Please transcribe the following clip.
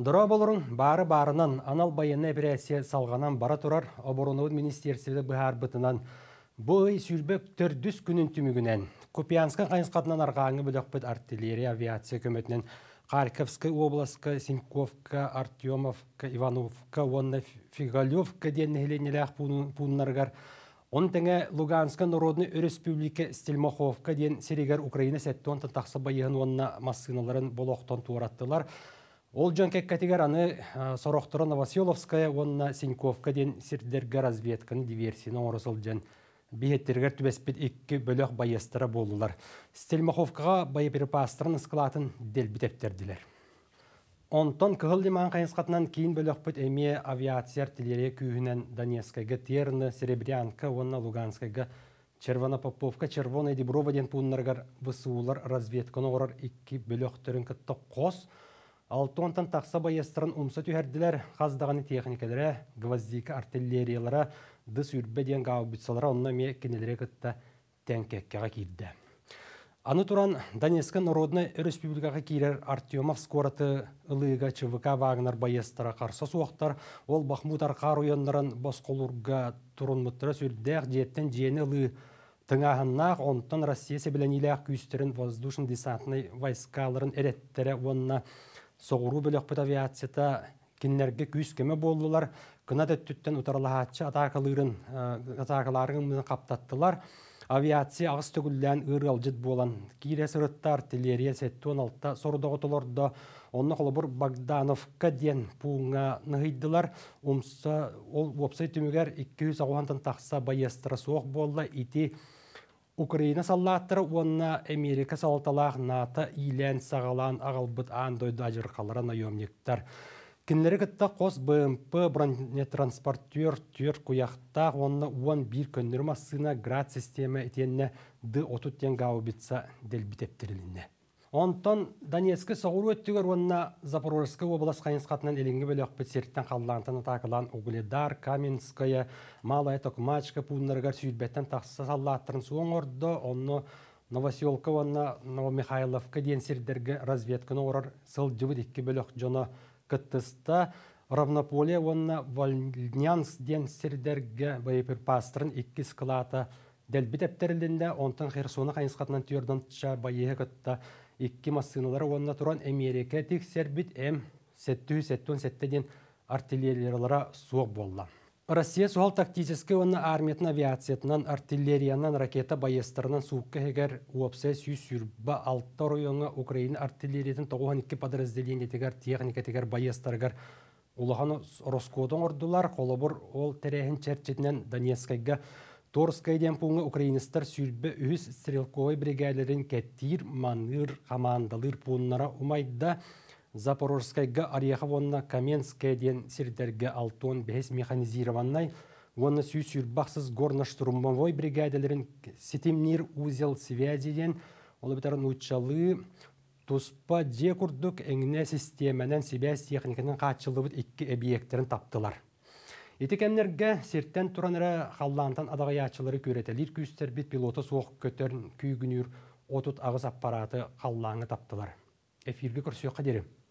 Дұра болырын бары барынан анал байыны операция салғанан бара тұрар обороновын министерсіпті бұғар бұтынан бұй төр түрдіс күнін түмігінен Купиянска қайынсқатынан арғаңы бүдіқпіт артиллерия авиация көметінен Харьковскай обласқа, Синьковка, Артемовка, Ивановка, онна Фигалевка дені хеленелях пуннаргар. Он тәңе Луганска Народны Республика Стельмаховка ден Серегер Украина онтын тақсы байығын онна массыналарын болуқтан туыраттылар. Ол жон аны сорохтыры Новоселовская, онна Синьковка ден сирдерге разведканы диверсияны орысыл жан бейеттергер түбәспет икки бөлөк байестыра болулар. Стельмаховкаға байыперепастырын ысқылатын делбитептерділер. Онтон кыһыл деман қайынсқатынан кейін бөлөкпүт эме авиация артиллерия күйінен Донецкайга, Терны, Серебрянка, онна Луганскайга, Червона Поповка, Червона Деброва ден пуннаргар высуулар разведканы орар икки бөлөктөрүн кытта қос, Алтуантан тақса байыстырын умса түйәрділер қаздағаны техникалары, гвоздикі артиллериялары, дыс деген гаубитсалары онына ме кенелері күтті тәнкеккеға кейді. Аны туран Донецка Народная Республикаға кейлер Артемов скораты ылыға ЧВК Вагнер байыстыра қарсы суақтар, ол Бахмут Арқар ойынларын басқолурға тұрын мұттыра сүрдәқ жеттен жені ылы Тыңағыннақ онтан Россия себілен ақ күйістерін воздушын десантыны вайскаларын әреттері онына соғуру бөлөкпүт авиацията киннерге күйіс кеме болдылар кына төттүттен утарлахатчы атакалырын э, атакаларыңын каптаттылар авиация агыс үйір алжыд болан кире сырытта артиллерия сетти он алтта сордоготолордо қолы бұр богдановка диен пууңа ныһыйдылар умса ол уопсай түмүгер 200 ауантын тақса тахса соқ болды болла Украина саллааттыр уонна Америка салаталақ НАТО илен сағалан бұт аңдойда дойда наемниктар. айомниктар. Кінлері кітті қос БМП бронетранспортер түйір құяқта онна уан бір көндірма сына град система етенне ды отуттен гаубица делбитептірілінне. Онтон Донецкі соғыр өттігер онына Запорожскі облас қайынсқатынан елінгі бөлі өкпет серттен қалылантын атақылан Угледар, Каменская, Малая Токмачка пуынларғар сүйірбеттен тақсыса саллаттырын суын орды, онны Новоселка онна Новомихайловка дейін сердергі разведкіні орыр сыл жүвіт екі бөлі жоны күттісті. Равнополе онна Вольнянс ден сердерге боеприпастырын икки склата дәлбит әптерілінде онтан Херсона қайынсқатынан түйерден тұша байығы икки массыналары онна туран Америка тик сербит эм сеттүү сеттун сеттеден артиллерияларга суок болла. Россия суал тактический онна армиятын авиациятынан артиллериянан ракета байыстарынан суукка хегер уопсе сүй сүрба алта районга Украина артиллериятын тогуан икки подразделение тегер техника тегер байыстаргар улаханы Роскодон ордулар, колобур ол терехин черчетинен Донецкайга Торская пуңа украинистар сүрбе үс стрелковой бригадерин кеттир маныр, хамандалыр пуннара умайда Запорожскайга арияха Каменская ден сирдерге алтон бес механизированнай вонна сүй сүрбақсыз горно-штурмовой бригадаларын сетимнир узел связиден олабитарын учалы туспа декурдук эңне системанан себес техниканың қатшылыбыт икки объекттерін таптылар сертен серттен тұраныры адағы ячылары көретелер күстер бит пилоты соқ көтерін күйгінер отут ағыз аппараты қаллаңы таптылар. Эфирге көрсе қадерім.